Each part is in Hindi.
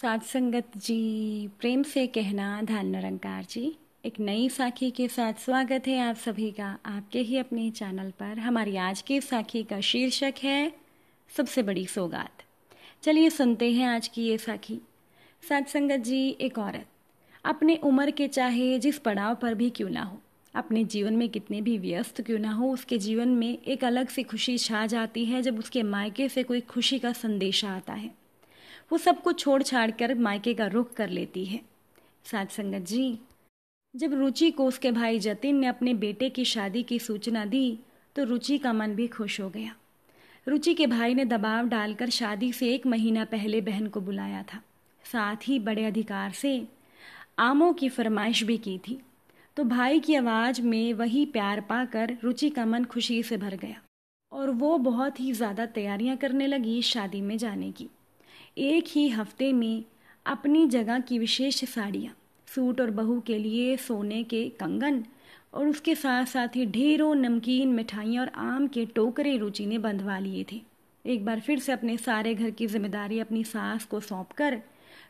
सात संगत जी प्रेम से कहना धान निरंकार जी एक नई साखी के साथ स्वागत है आप सभी का आपके ही अपने चैनल पर हमारी आज की साखी का शीर्षक है सबसे बड़ी सौगात चलिए सुनते हैं आज की ये साखी सात संगत जी एक औरत अपने उम्र के चाहे जिस पड़ाव पर भी क्यों ना हो अपने जीवन में कितने भी व्यस्त क्यों ना हो उसके जीवन में एक अलग सी खुशी छा जाती है जब उसके मायके से कोई खुशी का संदेशा आता है वो सबको छोड़ छाड़ कर मायके का रुख कर लेती है साथ संगत जी जब रुचि को उसके भाई जतिन ने अपने बेटे की शादी की सूचना दी तो रुचि का मन भी खुश हो गया रुचि के भाई ने दबाव डालकर शादी से एक महीना पहले बहन को बुलाया था साथ ही बड़े अधिकार से आमों की फरमाइश भी की थी तो भाई की आवाज़ में वही प्यार पाकर रुचि का मन खुशी से भर गया और वो बहुत ही ज़्यादा तैयारियां करने लगी शादी में जाने की एक ही हफ्ते में अपनी जगह की विशेष साड़ियाँ सूट और बहू के लिए सोने के कंगन और उसके साथ साथ ही ढेरों नमकीन मिठाइयाँ और आम के टोकरे रुचि ने बंधवा लिए थे एक बार फिर से अपने सारे घर की जिम्मेदारी अपनी सास को सौंप कर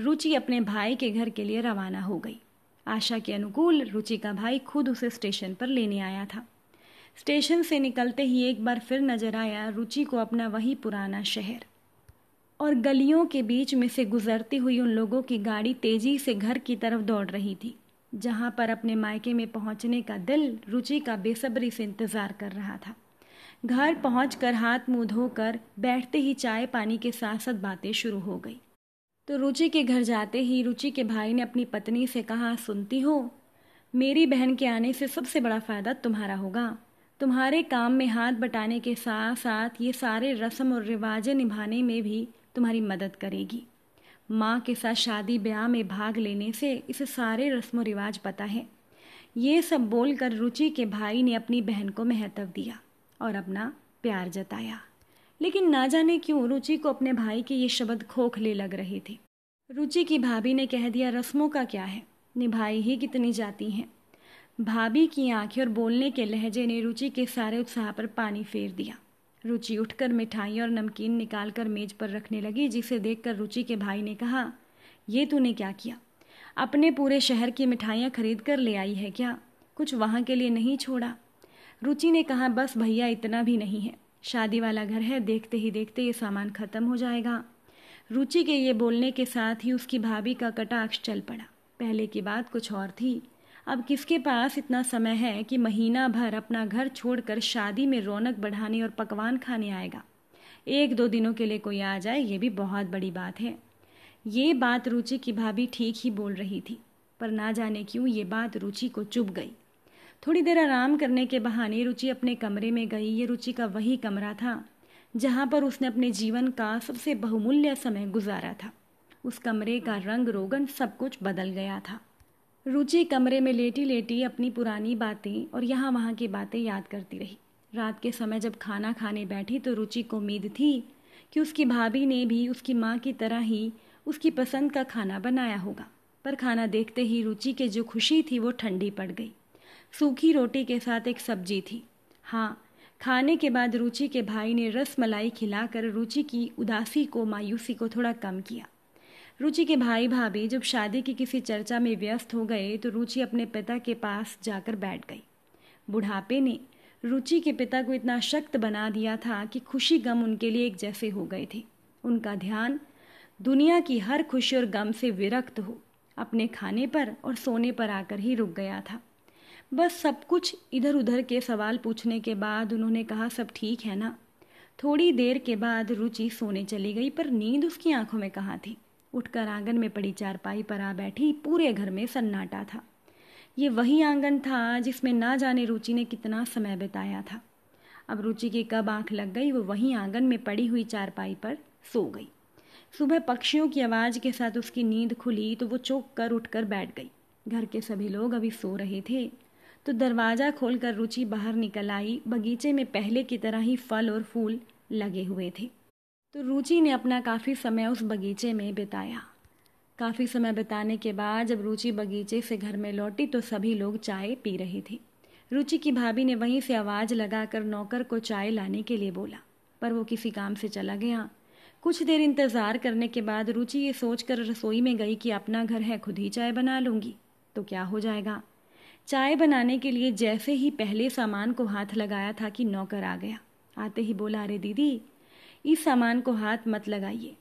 रुचि अपने भाई के घर के लिए रवाना हो गई आशा के अनुकूल रुचि का भाई खुद उसे स्टेशन पर लेने आया था स्टेशन से निकलते ही एक बार फिर नजर आया रुचि को अपना वही पुराना शहर और गलियों के बीच में से गुजरती हुई उन लोगों की गाड़ी तेजी से घर की तरफ दौड़ रही थी जहाँ पर अपने मायके में पहुँचने का दिल रुचि का बेसब्री से इंतज़ार कर रहा था घर कर हाथ मुंह धोकर बैठते ही चाय पानी के साथ साथ बातें शुरू हो गई तो रुचि के घर जाते ही रुचि के भाई ने अपनी पत्नी से कहा सुनती हो मेरी बहन के आने से सबसे बड़ा फ़ायदा तुम्हारा होगा तुम्हारे काम में हाथ बटाने के साथ साथ ये सारे रस्म और रिवाजें निभाने में भी तुम्हारी मदद करेगी माँ के साथ शादी ब्याह में भाग लेने से इसे सारे रस्म रिवाज पता है ये सब बोलकर रुचि के भाई ने अपनी बहन को महत्व दिया और अपना प्यार जताया लेकिन ना जाने क्यों रुचि को अपने भाई के ये शब्द खोखले लग रहे थे रुचि की भाभी ने कह दिया रस्मों का क्या है निभाई ही कितनी जाती हैं भाभी की आंखें और बोलने के लहजे ने रुचि के सारे उत्साह पर पानी फेर दिया रुचि उठकर मिठाई और नमकीन निकालकर मेज पर रखने लगी जिसे देखकर रुचि के भाई ने कहा ये तूने क्या किया अपने पूरे शहर की मिठाइयाँ खरीद कर ले आई है क्या कुछ वहाँ के लिए नहीं छोड़ा रुचि ने कहा बस भैया इतना भी नहीं है शादी वाला घर है देखते ही देखते ये सामान खत्म हो जाएगा रुचि के ये बोलने के साथ ही उसकी भाभी का कटाक्ष चल पड़ा पहले की बात कुछ और थी अब किसके पास इतना समय है कि महीना भर अपना घर छोड़कर शादी में रौनक बढ़ाने और पकवान खाने आएगा एक दो दिनों के लिए कोई आ जाए ये भी बहुत बड़ी बात है ये बात रुचि की भाभी ठीक ही बोल रही थी पर ना जाने क्यों ये बात रुचि को चुभ गई थोड़ी देर आराम करने के बहाने रुचि अपने कमरे में गई ये रुचि का वही कमरा था जहाँ पर उसने अपने जीवन का सबसे बहुमूल्य समय गुजारा था उस कमरे का रंग रोगन सब कुछ बदल गया था रुचि कमरे में लेटी लेटी अपनी पुरानी बातें और यहाँ वहाँ की बातें याद करती रही रात के समय जब खाना खाने बैठी तो रुचि को उम्मीद थी कि उसकी भाभी ने भी उसकी माँ की तरह ही उसकी पसंद का खाना बनाया होगा पर खाना देखते ही रुचि के जो खुशी थी वो ठंडी पड़ गई सूखी रोटी के साथ एक सब्जी थी हाँ खाने के बाद रुचि के भाई ने रस मलाई खिलाकर रुचि की उदासी को मायूसी को थोड़ा कम किया रुचि के भाई भाभी जब शादी की किसी चर्चा में व्यस्त हो गए तो रुचि अपने पिता के पास जाकर बैठ गई बुढ़ापे ने रुचि के पिता को इतना शक्त बना दिया था कि खुशी गम उनके लिए एक जैसे हो गए थे उनका ध्यान दुनिया की हर खुशी और गम से विरक्त हो अपने खाने पर और सोने पर आकर ही रुक गया था बस सब कुछ इधर उधर के सवाल पूछने के बाद उन्होंने कहा सब ठीक है ना थोड़ी देर के बाद रुचि सोने चली गई पर नींद उसकी आंखों में कहाँ थी उठकर आंगन में पड़ी चारपाई पर आ बैठी पूरे घर में सन्नाटा था ये वही आंगन था जिसमें ना जाने रुचि ने कितना समय बिताया था अब रुचि की कब आंख लग गई वो वहीं आंगन में पड़ी हुई चारपाई पर सो गई सुबह पक्षियों की आवाज़ के साथ उसकी नींद खुली तो वो चौंक कर उठ कर बैठ गई घर के सभी लोग अभी सो रहे थे तो दरवाज़ा खोलकर रुचि बाहर निकल आई बगीचे में पहले की तरह ही फल और फूल लगे हुए थे तो रुचि ने अपना काफ़ी समय उस बगीचे में बिताया काफ़ी समय बिताने के बाद जब रुचि बगीचे से घर में लौटी तो सभी लोग चाय पी रहे थे रुचि की भाभी ने वहीं से आवाज़ लगाकर नौकर को चाय लाने के लिए बोला पर वो किसी काम से चला गया कुछ देर इंतज़ार करने के बाद रुचि ये सोचकर रसोई में गई कि अपना घर है खुद ही चाय बना लूँगी तो क्या हो जाएगा चाय बनाने के लिए जैसे ही पहले सामान को हाथ लगाया था कि नौकर आ गया आते ही बोला अरे दीदी इस सामान को हाथ मत लगाइए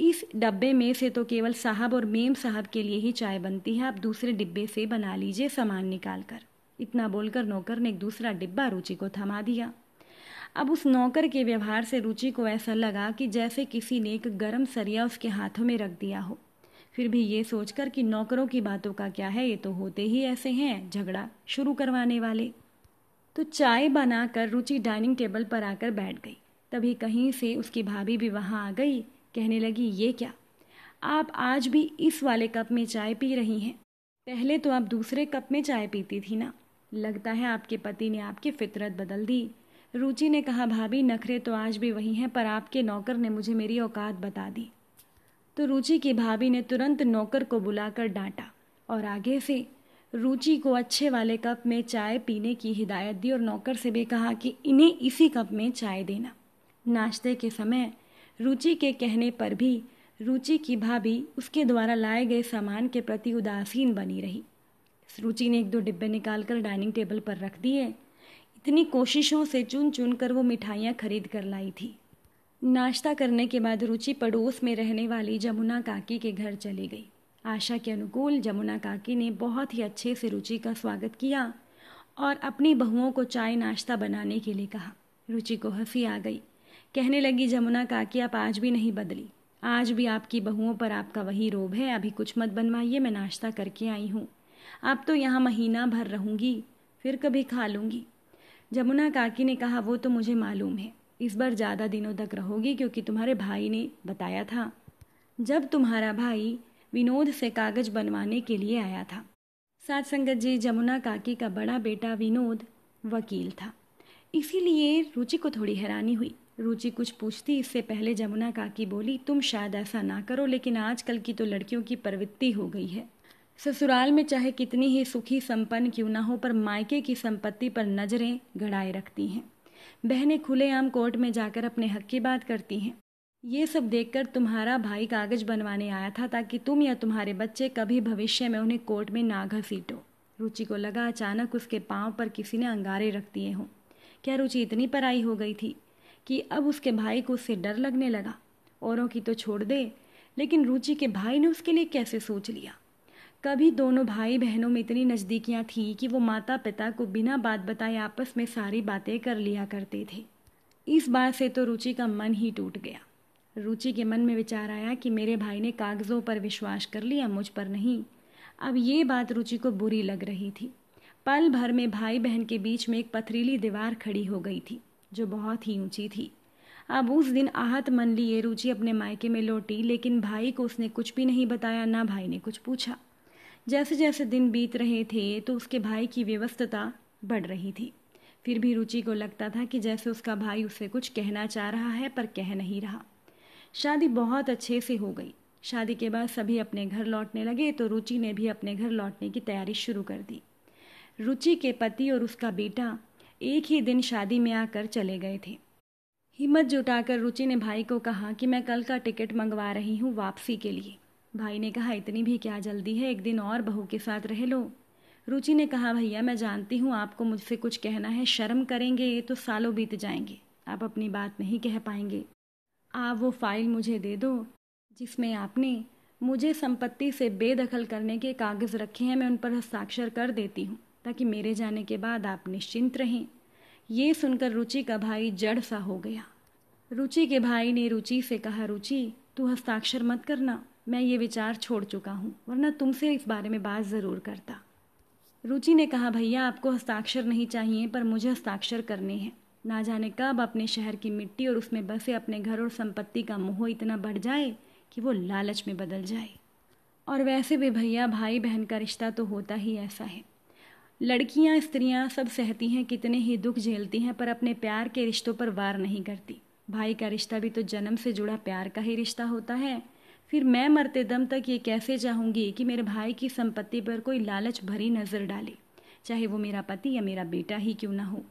इस डब्बे में से तो केवल साहब और मेम साहब के लिए ही चाय बनती है आप दूसरे डिब्बे से बना लीजिए सामान निकाल कर इतना बोलकर नौकर ने एक दूसरा डिब्बा रुचि को थमा दिया अब उस नौकर के व्यवहार से रुचि को ऐसा लगा कि जैसे किसी ने एक गर्म सरिया उसके हाथों में रख दिया हो फिर भी ये सोचकर कि नौकरों की बातों का क्या है ये तो होते ही ऐसे हैं झगड़ा शुरू करवाने वाले तो चाय बनाकर रुचि डाइनिंग टेबल पर आकर बैठ गई तभी कहीं से उसकी भाभी भी वहाँ आ गई कहने लगी ये क्या आप आज भी इस वाले कप में चाय पी रही हैं पहले तो आप दूसरे कप में चाय पीती थी ना लगता है आपके पति ने आपकी फितरत बदल दी रुचि ने कहा भाभी नखरे तो आज भी वही हैं पर आपके नौकर ने मुझे मेरी औकात बता दी तो रुचि की भाभी ने तुरंत नौकर को बुलाकर डांटा और आगे से रुचि को अच्छे वाले कप में चाय पीने की हिदायत दी और नौकर से भी कहा कि इन्हें इसी कप में चाय देना नाश्ते के समय रुचि के कहने पर भी रुचि की भाभी उसके द्वारा लाए गए सामान के प्रति उदासीन बनी रही रुचि ने एक दो डिब्बे निकालकर डाइनिंग टेबल पर रख दिए इतनी कोशिशों से चुन चुन कर वो मिठाइयाँ खरीद कर लाई थी नाश्ता करने के बाद रुचि पड़ोस में रहने वाली जमुना काकी के घर चली गई आशा के अनुकूल जमुना काकी ने बहुत ही अच्छे से रुचि का स्वागत किया और अपनी बहुओं को चाय नाश्ता बनाने के लिए कहा रुचि को हंसी आ गई कहने लगी जमुना काकी आप आज भी नहीं बदली आज भी आपकी बहुओं पर आपका वही रोब है अभी कुछ मत बनवाइए मैं नाश्ता करके आई हूँ आप तो यहाँ महीना भर रहूँगी फिर कभी खा लूँगी जमुना काकी ने कहा वो तो मुझे मालूम है इस बार ज़्यादा दिनों तक रहोगी क्योंकि तुम्हारे भाई ने बताया था जब तुम्हारा भाई विनोद से कागज बनवाने के लिए आया था सात संगत जी जमुना काकी का बड़ा बेटा विनोद वकील था इसीलिए रुचि को थोड़ी हैरानी हुई रुचि कुछ पूछती इससे पहले जमुना काकी बोली तुम शायद ऐसा ना करो लेकिन आजकल की तो लड़कियों की प्रवृत्ति हो गई है ससुराल में चाहे कितनी ही सुखी संपन्न क्यों ना हो पर मायके की संपत्ति पर नजरें गड़ाए रखती हैं बहनें खुलेआम कोर्ट में जाकर अपने हक की बात करती हैं ये सब देखकर तुम्हारा भाई कागज बनवाने आया था ताकि तुम या तुम्हारे बच्चे कभी भविष्य में उन्हें कोर्ट में ना घसीटो रुचि को लगा अचानक उसके पांव पर किसी ने अंगारे रख दिए हों क्या रुचि इतनी पराई हो गई थी कि अब उसके भाई को उससे डर लगने लगा औरों की तो छोड़ दे लेकिन रुचि के भाई ने उसके लिए कैसे सोच लिया कभी दोनों भाई बहनों में इतनी नज़दीकियाँ थी कि वो माता पिता को बिना बात बताए आपस में सारी बातें कर लिया करते थे इस बात से तो रुचि का मन ही टूट गया रुचि के मन में विचार आया कि मेरे भाई ने कागज़ों पर विश्वास कर लिया मुझ पर नहीं अब ये बात रुचि को बुरी लग रही थी पल भर में भाई बहन के बीच में एक पथरीली दीवार खड़ी हो गई थी जो बहुत ही ऊंची थी अब उस दिन आहत मन लिए रुचि अपने मायके में लौटी लेकिन भाई को उसने कुछ भी नहीं बताया ना भाई ने कुछ पूछा जैसे जैसे दिन बीत रहे थे तो उसके भाई की व्यवस्थता बढ़ रही थी फिर भी रुचि को लगता था कि जैसे उसका भाई उससे कुछ कहना चाह रहा है पर कह नहीं रहा शादी बहुत अच्छे से हो गई शादी के बाद सभी अपने घर लौटने लगे तो रुचि ने भी अपने घर लौटने की तैयारी शुरू कर दी रुचि के पति और उसका बेटा एक ही दिन शादी में आकर चले गए थे हिम्मत जुटाकर रुचि ने भाई को कहा कि मैं कल का टिकट मंगवा रही हूँ वापसी के लिए भाई ने कहा इतनी भी क्या जल्दी है एक दिन और बहू के साथ रह लो रुचि ने कहा भैया मैं जानती हूँ आपको मुझसे कुछ कहना है शर्म करेंगे तो सालों बीत जाएंगे आप अपनी बात नहीं कह पाएंगे आप वो फाइल मुझे दे दो जिसमें आपने मुझे संपत्ति से बेदखल करने के कागज़ रखे हैं मैं उन पर हस्ताक्षर कर देती हूँ ताकि मेरे जाने के बाद आप निश्चिंत रहें ये सुनकर रुचि का भाई जड़ सा हो गया रुचि के भाई ने रुचि से कहा रुचि तू हस्ताक्षर मत करना मैं ये विचार छोड़ चुका हूँ वरना तुमसे इस बारे में बात ज़रूर करता रुचि ने कहा भैया आपको हस्ताक्षर नहीं चाहिए पर मुझे हस्ताक्षर करने हैं ना जाने कब अपने शहर की मिट्टी और उसमें बसे अपने घर और संपत्ति का मोह इतना बढ़ जाए कि वो लालच में बदल जाए और वैसे भी भैया भाई बहन का रिश्ता तो होता ही ऐसा है लड़कियां स्त्रियां सब सहती हैं कितने ही दुख झेलती हैं पर अपने प्यार के रिश्तों पर वार नहीं करती भाई का रिश्ता भी तो जन्म से जुड़ा प्यार का ही रिश्ता होता है फिर मैं मरते दम तक ये कैसे चाहूँगी कि मेरे भाई की संपत्ति पर कोई लालच भरी नज़र डाले चाहे वो मेरा पति या मेरा बेटा ही क्यों ना हो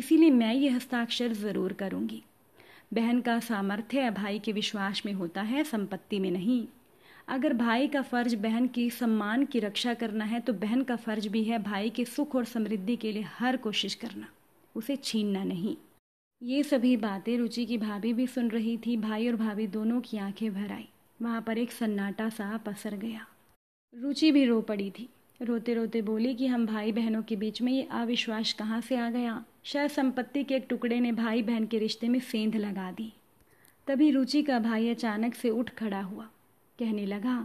इसीलिए मैं ये हस्ताक्षर ज़रूर करूँगी बहन का सामर्थ्य भाई के विश्वास में होता है संपत्ति में नहीं अगर भाई का फर्ज बहन की सम्मान की रक्षा करना है तो बहन का फर्ज भी है भाई के सुख और समृद्धि के लिए हर कोशिश करना उसे छीनना नहीं ये सभी बातें रुचि की भाभी भी सुन रही थी भाई और भाभी दोनों की आंखें भर आई वहाँ पर एक सन्नाटा सा पसर गया रुचि भी रो पड़ी थी रोते रोते बोली कि हम भाई बहनों के बीच में ये अविश्वास कहाँ से आ गया शायद संपत्ति के एक टुकड़े ने भाई बहन के रिश्ते में सेंध लगा दी तभी रुचि का भाई अचानक से उठ खड़ा हुआ कहने लगा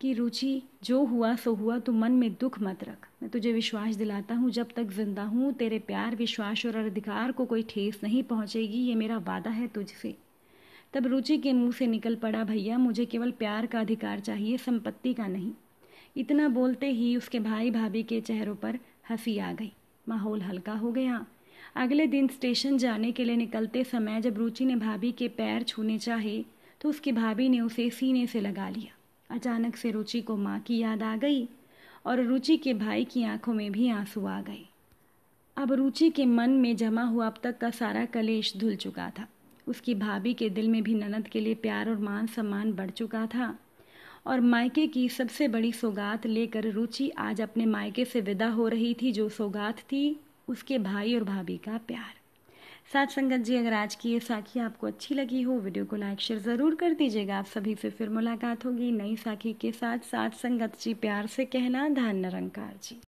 कि रुचि जो हुआ सो हुआ तू मन में दुख मत रख मैं तुझे विश्वास दिलाता हूँ जब तक जिंदा हूँ तेरे प्यार विश्वास और अधिकार को कोई ठेस नहीं पहुँचेगी ये मेरा वादा है तुझसे तब रुचि के मुंह से निकल पड़ा भैया मुझे केवल प्यार का अधिकार चाहिए संपत्ति का नहीं इतना बोलते ही उसके भाई भाभी के चेहरों पर हंसी आ गई माहौल हल्का हो गया अगले दिन स्टेशन जाने के लिए निकलते समय जब रुचि ने भाभी के पैर छूने चाहे तो उसकी भाभी ने उसे सीने से लगा लिया अचानक से रुचि को माँ की याद आ गई और रुचि के भाई की आंखों में भी आंसू आ गए अब रुचि के मन में जमा हुआ अब तक का सारा कलेश धुल चुका था उसकी भाभी के दिल में भी ननद के लिए प्यार और मान सम्मान बढ़ चुका था और मायके की सबसे बड़ी सौगात लेकर रुचि आज अपने मायके से विदा हो रही थी जो सौगात थी उसके भाई और भाभी का प्यार साथ संगत जी अगर आज की ये साखी आपको अच्छी लगी हो वीडियो को लाइक शेयर ज़रूर कर दीजिएगा आप सभी से फिर मुलाकात होगी नई साखी के साथ साथ संगत जी प्यार से कहना धन निरंकार जी